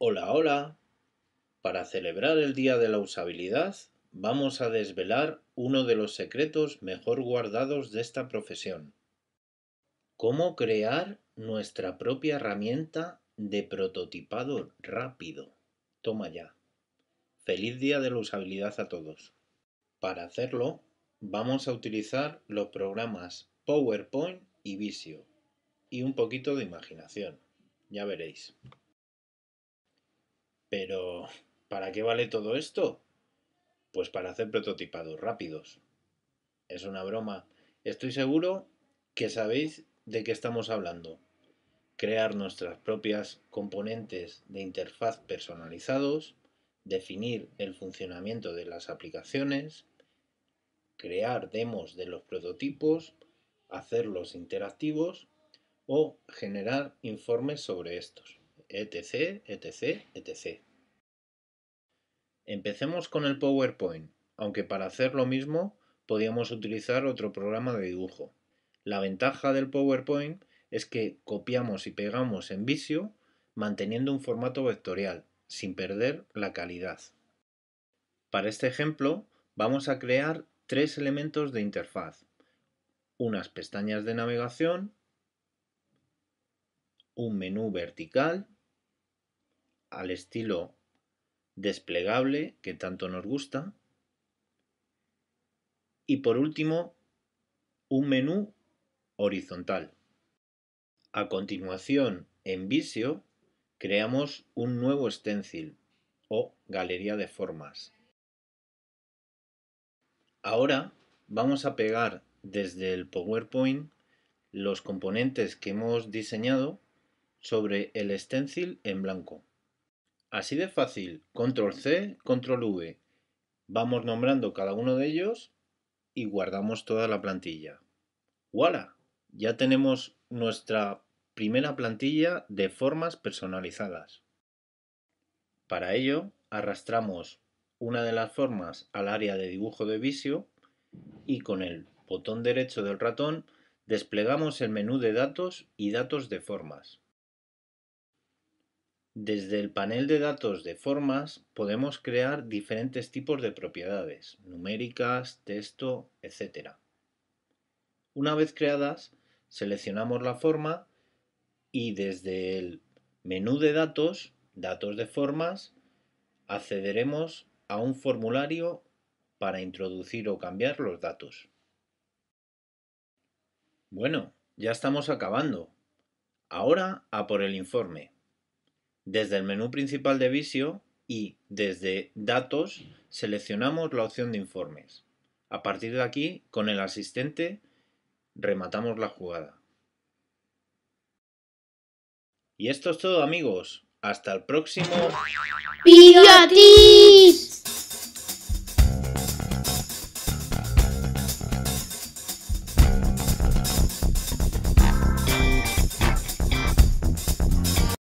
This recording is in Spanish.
Hola, hola. Para celebrar el Día de la Usabilidad, vamos a desvelar uno de los secretos mejor guardados de esta profesión. Cómo crear nuestra propia herramienta de prototipado rápido. Toma ya. Feliz día de la usabilidad a todos. Para hacerlo, vamos a utilizar los programas PowerPoint y Visio y un poquito de imaginación. Ya veréis. Pero, ¿para qué vale todo esto? Pues para hacer prototipados rápidos. Es una broma. Estoy seguro que sabéis de qué estamos hablando crear nuestras propias componentes de interfaz personalizados, definir el funcionamiento de las aplicaciones, crear demos de los prototipos, hacerlos interactivos o generar informes sobre estos, etc, etc, etc. Empecemos con el PowerPoint, aunque para hacer lo mismo podíamos utilizar otro programa de dibujo. La ventaja del PowerPoint es que copiamos y pegamos en Visio manteniendo un formato vectorial, sin perder la calidad. Para este ejemplo, vamos a crear tres elementos de interfaz, unas pestañas de navegación, un menú vertical, al estilo desplegable que tanto nos gusta, y por último, un menú horizontal. A continuación, en Visio, creamos un nuevo stencil o galería de formas. Ahora vamos a pegar desde el PowerPoint los componentes que hemos diseñado sobre el stencil en blanco. Así de fácil, control C, control V. Vamos nombrando cada uno de ellos y guardamos toda la plantilla. ¡Wala! Ya tenemos nuestra Primera plantilla de formas personalizadas. Para ello, arrastramos una de las formas al área de dibujo de visio y con el botón derecho del ratón desplegamos el menú de datos y datos de formas. Desde el panel de datos de formas podemos crear diferentes tipos de propiedades, numéricas, texto, etc. Una vez creadas, seleccionamos la forma y desde el menú de datos, datos de formas, accederemos a un formulario para introducir o cambiar los datos. Bueno, ya estamos acabando. Ahora a por el informe. Desde el menú principal de Visio y desde Datos seleccionamos la opción de informes. A partir de aquí, con el asistente, rematamos la jugada. Y esto es todo amigos. Hasta el próximo.